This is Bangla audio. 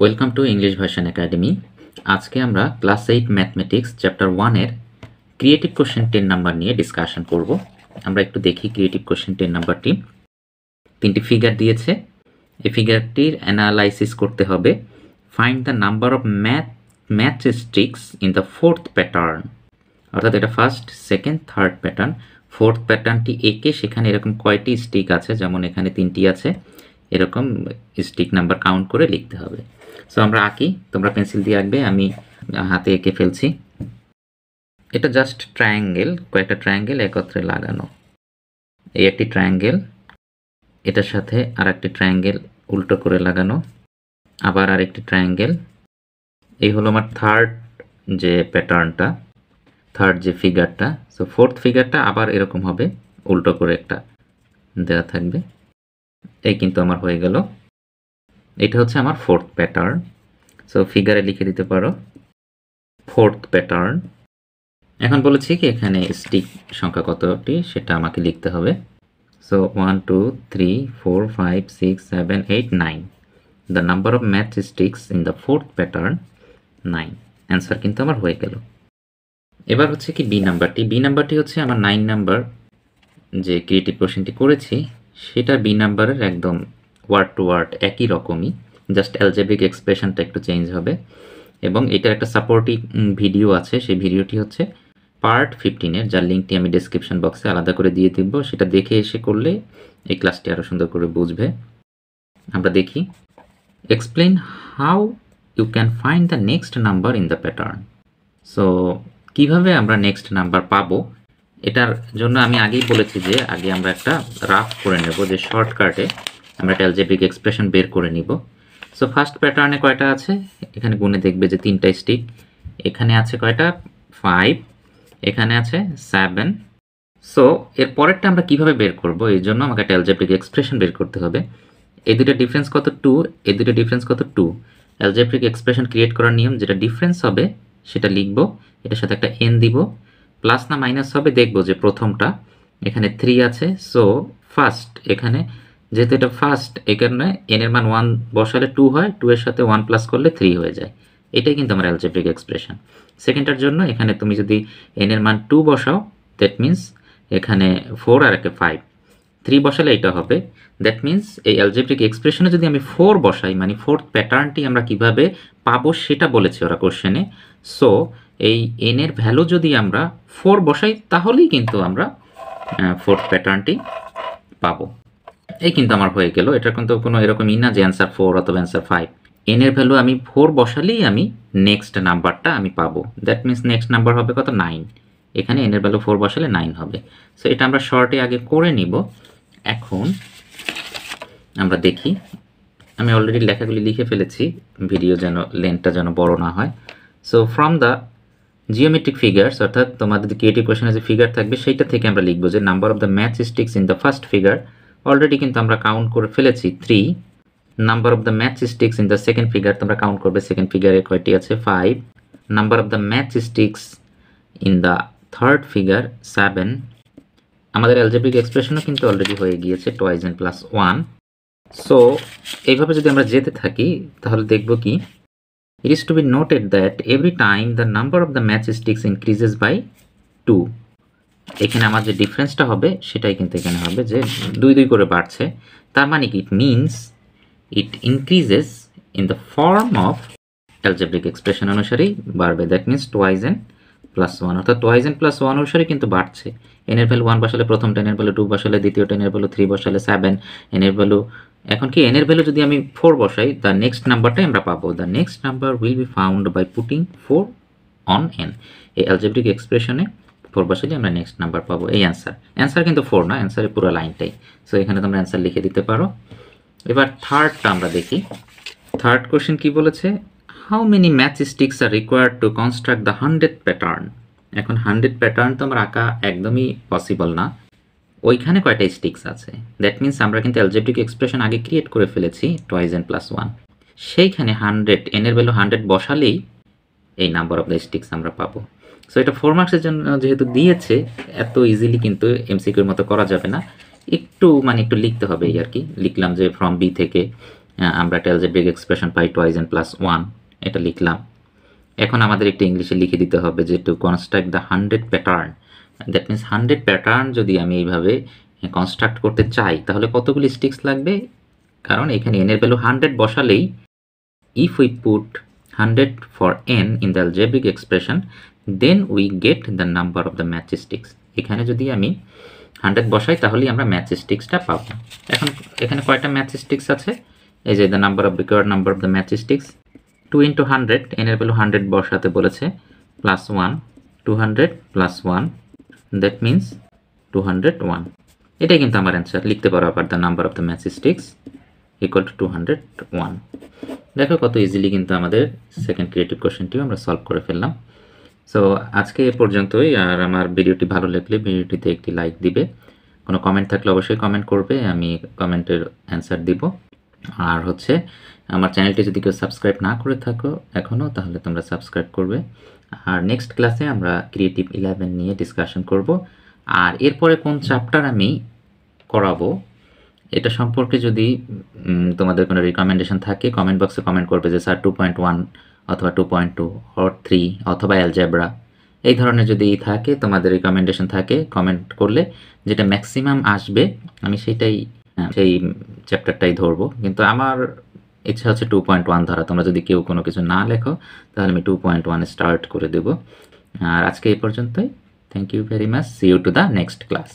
welcome to English version academy আজকে আমরা ক্লাস এইট ম্যাথমেটিক্স চ্যাপ্টার ওয়ানের ক্রিয়েটিভ কোশ্চেন টেন নাম্বার নিয়ে ডিসকাশন করব আমরা একটু দেখি ক্রিয়েটিভ কোশ্চেন টেন নাম্বারটি তিনটি ফিগার দিয়েছে এই ফিগারটির অ্যানালাইসিস করতে হবে find the number of match matchsticks in the fourth pattern অর্থাৎ এটা first second third pattern fourth প্যাটার্নটি একে সেখানে এরকম কয়টি স্টিক আছে যেমন এখানে তিনটি আছে এরকম স্টিক নাম্বার কাউন্ট করে লিখতে হবে সো আমরা আঁকি তোমরা পেন্সিল দিয়ে আঁকবে আমি হাতে এঁকে ফেলছি এটা জাস্ট ট্রায়াঙ্গেল কয়েকটা ট্রায়াঙ্গেল একত্রে লাগানো এই একটি ট্রায়াঙ্গেল এটার সাথে আর একটি ট্রায়াঙ্গেল উল্টো করে লাগানো আবার আর একটি ট্রায়াঙ্গেল এই হলো আমার থার্ড যে প্যাটার্নটা থার্ড যে ফিগারটা সো ফোর্থ ফিগারটা আবার এরকম হবে উল্টো করে একটা দেওয়া থাকবে এই কিন্তু আমার হয়ে গেল এটা হচ্ছে আমার ফোর্থ প্যাটার্ন সো ফিগারে লিখে দিতে পারো ফোর্থ প্যাটার্ন এখন বলেছি কি এখানে স্টিক সংখ্যা কতটি সেটা আমাকে লিখতে হবে so one two three four five six seven eight nine the number of matchsticks in the fourth pattern nine answer কিন্তু আমার হয়ে গেল এবার হচ্ছে কি বি নাম্বারটি বি নাম্বারটি হচ্ছে আমার নাইন নাম্বার যে ক্রিয়েটিভ কোশ্চেনটি করেছি সেটা বি নাম্বারের একদম ওয়ার্ড টু ওয়ার্ড একই রকমই জাস্ট অ্যালজেবিক এক্সপ্রেশনটা একটু চেঞ্জ হবে এবং এটার একটা সাপোর্টিং ভিডিও আছে সেই ভিডিওটি হচ্ছে পার্ট ফিফটিনের যার লিঙ্কটি আমি ডিসক্রিপশন বক্সে আলাদা করে দিয়ে দিব সেটা দেখে এসে করলে এই ক্লাসটি আরও সুন্দর করে বুঝবে আমরা দেখি explain how you can find the next number in the pattern so কিভাবে আমরা নেক্সট নাম্বার পাবো এটার জন্য আমি আগেই বলেছি যে আগে আমরা একটা রাফ করে নেব যে শর্টকাটে আমরা একটা অ্যালজেব্রিক এক্সপ্রেশন বের করে নিব সো ফার্স্ট প্যাটার্নে কয়টা আছে এখানে গুণে দেখবে যে তিনটা স্টিক এখানে আছে কয়টা ফাইভ এখানে আছে সেভেন সো এর পরেরটা আমরা কিভাবে বের করব এই জন্য আমাকে একটা অ্যালজেব্রিক এক্সপ্রেশন বের করতে হবে এই দুটো ডিফারেন্স কত টু এই দুটো ডিফারেন্স কত টু অ্যালজেব্রিক এক্সপ্রেশন ক্রিয়েট করার নিয়ম যেটা ডিফারেন্স হবে সেটা লিখব এটার সাথে একটা এন দিব প্লাস না মাইনাস হবে দেখব যে প্রথমটা এখানে থ্রি আছে সো ফার্স্ট এখানে যেহেতু এটা ফার্স্ট এই কারণে এন এর মান ওয়ান বসালে টু হয় টু এর সাথে ওয়ান প্লাস করলে থ্রি হয়ে যায় এটাই কিন্তু আমার অ্যালজেব্রিক এক্সপ্রেশন সেকেন্ডটার জন্য এখানে তুমি যদি এন এর মান টু বসাও দ্যাট মিন্স এখানে ফোর আর একে ফাইভ থ্রি বসালে এটা হবে দ্যাট মিন্স এই অ্যালজেব্রিক এক্সপ্রেশনে যদি আমি ফোর বসাই মানে ফোর্থ প্যাটার্নটি আমরা কিভাবে পাবো সেটা বলেছে ওরা কোশ্চেনে সো এই এন এর ভ্যালু যদি আমরা ফোর বসাই তাহলেই কিন্তু আমরা ফোর্থ প্যাটার্নটি পাবো এই কিন্তু আমার হয়ে গেল এটা কিন্তু কোনো এরকমই না যে অ্যান্সার ফোর অথবা অ্যান্সার ফাইভ এন এর ভ্যালু আমি ফোর বসালেই আমি নেক্সট নাম্বারটা আমি পাবো দ্যাট মিনস নেক্সট নাম্বার হবে কত নাইন এখানে এন এর ভ্যালু ফোর বসালে নাইন হবে সো এটা আমরা শর্টে আগে করে নিব এখন আমরা দেখি আমি অলরেডি লেখাগুলি লিখে ফেলেছি ভিডিও যেন লেন্থটা যেন বড় না হয় so from the geometric figures অর্থাৎ তোমাদের ক্রিয়েটিভ কোয়েশনে যে ফিগার থাকবে সেইটা থেকে আমরা লিখবো যে number of the matchsticks in the first figure already কিন্তু আমরা কাউন্ট করে ফেলেছি three number of the matchsticks in the second figure তোমরা কাউন্ট করবে সেকেন্ড ফিগারে কয়টি আছে five number of the matchsticks in the third figure seven আমাদের এলজেপিক এক্সপ্রেশনও কিন্তু অলরেডি হয়ে গিয়েছে twice n plus one so এইভাবে যদি আমরা যেতে থাকি তাহলে দেখব কি it is two B noted that every time the number of the matchsticks increases by two এখানে আমার যে ডিফারেন্সটা হবে সেটাই কিন্তু এখানে হবে যে দুই দুই করে বাড়ছে তার মানে কি it means it increases in the form of algebraic expression অনুসারেই বাড়বে that means twice n plus one অর্থাৎ টোয়াইজ এন প্লাস ওয়ান অনুসারে কিন্তু বাড়ছে এনের ভ্যালু ওয়ান বসালে প্রথম টেনের ভ্যালু টু বসালে দ্বিতীয় টেনের ভ্যালু থ্রি বসালে সেভেন এনের ভ্যালু এখন কি এনের ভ্যালু যদি আমি ফোর বসাই দ্য নেক্সট নাম্বারটাই আমরা পাবো the next number will be found by putting four on n এই অ্যালজেব্রিক এক্সপ্রেশনে ফোর বসালে আমরা নেক্সট নাম্বার পাবো এই অ্যান্সার অ্যান্সার কিন্তু ফোর না অ্যান্সারের পুরো লাইনটাই সো এখানে তোমরা অ্যান্সার লিখে দিতে পারো এবার থার্ডটা আমরা দেখি থার্ড কোশ্চেন কি বলেছে how many matchsticks are required to construct the hundred pattern এখন হান্ড্রেড প্যাটার্ন তো আঁকা একদমই পসিবল না ওইখানে কয়টা স্টিক্স আছে দ্যাট মিন্স আমরা কিন্তু অ্যালজেব্রিক এক্সপ্রেশন আগে ক্রিয়েট করে ফেলেছি টয়েজ এন প্লাস ওয়ান সেইখানে হান্ড্রেড এনের ভ্যালু হান্ড্রেড বসালেই এই নাম্বার অফ দ্য স্টিক্স আমরা পাবো সো এটা ফোর মার্কসের জন্য যেহেতু দিয়েছে এত ইজিলি কিন্তু এমসিকিউর মতো করা যাবে না একটু মানে একটু লিখতে হবে এই আর কি লিখলাম যে ফ্রম বি থেকে আমরা এ বিগ এক্সপ্রেশন পাই টুয়াইজ এন প্লাস ওয়ান এটা লিখলাম এখন আমাদের একটু ইংলিশে লিখে দিতে হবে যে to construct the hundred pattern that means hundred pattern যদি আমি এইভাবে কনস্ট্রাক্ট করতে চাই তাহলে কতগুলি স্টিক্স লাগবে কারণ এখানে এনের ভ্যালু হান্ড্রেড বসালেই if we put 100 for n in the algebraic expression then we get the number of the matchsticks এখানে যদি আমি হান্ড্রেড বসাই তাহলেই আমরা ম্যাচিস্টিক্সটা পাবো এখন এখানে কয়টা ম্যাচিস্টিক্স আছে এই যে the number of required number of the matchsticks two into hundred এনের ভ্যালু হান্ড্রেড বসাতে বলেছে plus one two hundred plus one that means two hundred one এটাই কিন্তু আমার অ্যান্সার লিখতে পারো আবার the number of the matchsticks equal to two hundred one দেখো কত ইজিলি কিন্তু আমাদের সেকেন্ড ক্রিয়েটিভ কোয়েশনটিও আমরা সলভ করে ফেললাম সো আজকে এ পর্যন্তই আর আমার ভিডিওটি ভালো লাগলে ভিডিওটিতে একটি লাইক দিবে কোনো কমেন্ট থাকলে অবশ্যই কমেন্ট করবে আমি কমেন্টের অ্যান্সার দিব আর হচ্ছে আমার চ্যানেলটি যদি কেউ সাবস্ক্রাইব না করে থাকো এখনও তাহলে তোমরা সাবস্ক্রাইব করবে আর নেক্সট ক্লাসে আমরা ক্রিয়েটিভ ইলেভেন নিয়ে ডিসকাশন করব আর এরপরে কোন চ্যাপ্টার আমি করাবো এটা সম্পর্কে যদি তোমাদের কোনো রিকমেন্ডেশন থাকে কমেন্ট বক্সে কমেন্ট করবে যে স্যার টু পয়েন্ট ওয়ান অথবা two point two or three অথবা অ্যালজেব্রা এই ধরনের যদি থাকে তোমাদের রিকমেন্ডেশন থাকে কমেন্ট করলে যেটা ম্যাক্সিমাম আসবে আমি সেটাই হ্যাঁ, সেই চ্যাপ্টারটাই ধরবো কিন্তু আমার ইচ্ছা হচ্ছে টু পয়েন্ট ওয়ান ধরা তোমরা যদি কেউ কোনো কিছু না লেখো তাহলে আমি টু পয়েন্ট ওয়ান স্টার্ট করে দেবো আর আজকে এই পর্যন্তই thank you very much see you to the next class